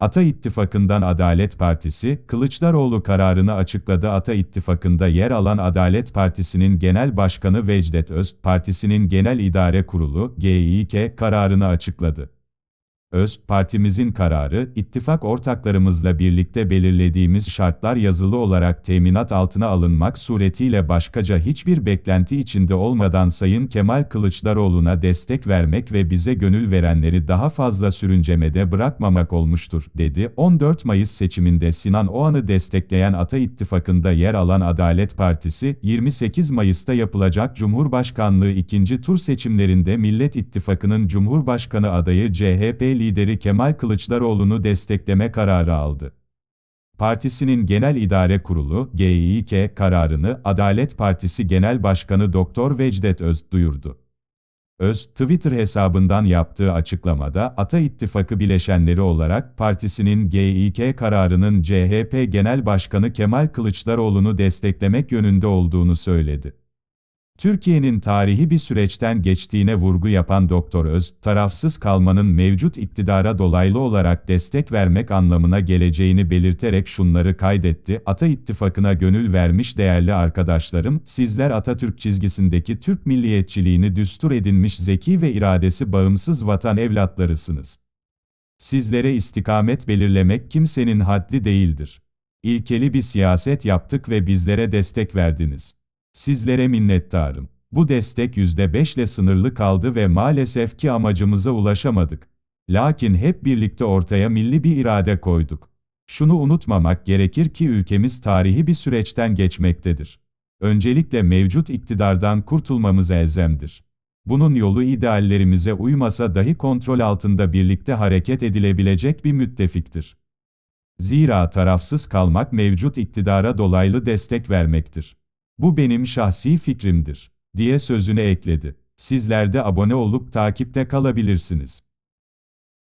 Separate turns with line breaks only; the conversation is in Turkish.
Ata İttifakı'ndan Adalet Partisi, Kılıçdaroğlu kararını açıkladı. Ata İttifakı'nda yer alan Adalet Partisi'nin Genel Başkanı Vecdet Öz, Partisi'nin Genel İdare Kurulu, GİK, kararını açıkladı. Öz, partimizin kararı, ittifak ortaklarımızla birlikte belirlediğimiz şartlar yazılı olarak teminat altına alınmak suretiyle başkaca hiçbir beklenti içinde olmadan Sayın Kemal Kılıçdaroğlu'na destek vermek ve bize gönül verenleri daha fazla sürüncemede bırakmamak olmuştur, dedi. 14 Mayıs seçiminde Sinan Oğan'ı destekleyen Ata İttifakı'nda yer alan Adalet Partisi, 28 Mayıs'ta yapılacak Cumhurbaşkanlığı ikinci tur seçimlerinde Millet İttifakı'nın Cumhurbaşkanı adayı CHP lideri Kemal Kılıçdaroğlu'nu destekleme kararı aldı. Partisinin Genel İdare Kurulu (GİK) kararını Adalet Partisi Genel Başkanı Doktor Vecdet Öz duyurdu. Öz, Twitter hesabından yaptığı açıklamada Ata İttifakı bileşenleri olarak partisinin GİK kararının CHP Genel Başkanı Kemal Kılıçdaroğlu'nu desteklemek yönünde olduğunu söyledi. Türkiye'nin tarihi bir süreçten geçtiğine vurgu yapan Doktor Öz, tarafsız kalmanın mevcut iktidara dolaylı olarak destek vermek anlamına geleceğini belirterek şunları kaydetti. Ata İttifakı'na gönül vermiş değerli arkadaşlarım, sizler Atatürk çizgisindeki Türk milliyetçiliğini düstur edinmiş zeki ve iradesi bağımsız vatan evlatlarısınız. Sizlere istikamet belirlemek kimsenin haddi değildir. İlkeli bir siyaset yaptık ve bizlere destek verdiniz. Sizlere minnettarım. Bu destek %5 ile sınırlı kaldı ve maalesef ki amacımıza ulaşamadık. Lakin hep birlikte ortaya milli bir irade koyduk. Şunu unutmamak gerekir ki ülkemiz tarihi bir süreçten geçmektedir. Öncelikle mevcut iktidardan kurtulmamız elzemdir. Bunun yolu ideallerimize uymasa dahi kontrol altında birlikte hareket edilebilecek bir müttefiktir. Zira tarafsız kalmak mevcut iktidara dolaylı destek vermektir. Bu benim şahsi fikrimdir, diye sözüne ekledi. Sizler de abone olup takipte kalabilirsiniz.